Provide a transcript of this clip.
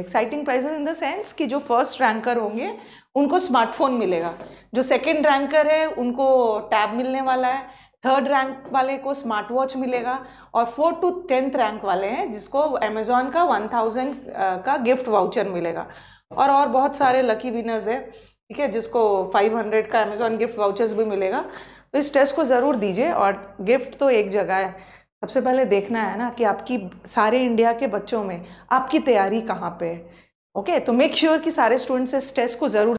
exciting prizes in the sense कि जो first ranker होंगे उनको स्मार्टफोन मिलेगा जो सेकंड रैंकर है उनको टैब मिलने वाला है थर्ड रैंक वाले को स्मार्ट वॉच मिलेगा और फोर्थ टू टेंथ रैंक वाले हैं जिसको अमेजोन का वन थाउजेंड का गिफ्ट वाउचर मिलेगा और और बहुत सारे लकी विनर्स हैं ठीक है जिसको फाइव हंड्रेड का अमेजोन गिफ्ट वाउचर्स भी मिलेगा तो इस टेस्ट को ज़रूर दीजिए और गिफ्ट तो एक जगह है सबसे पहले देखना है ना कि आपकी सारे इंडिया के बच्चों में आपकी तैयारी कहाँ पे है ओके तो मेक श्योर कि सारे स्टूडेंट्स इस टेस्ट को ज़रूर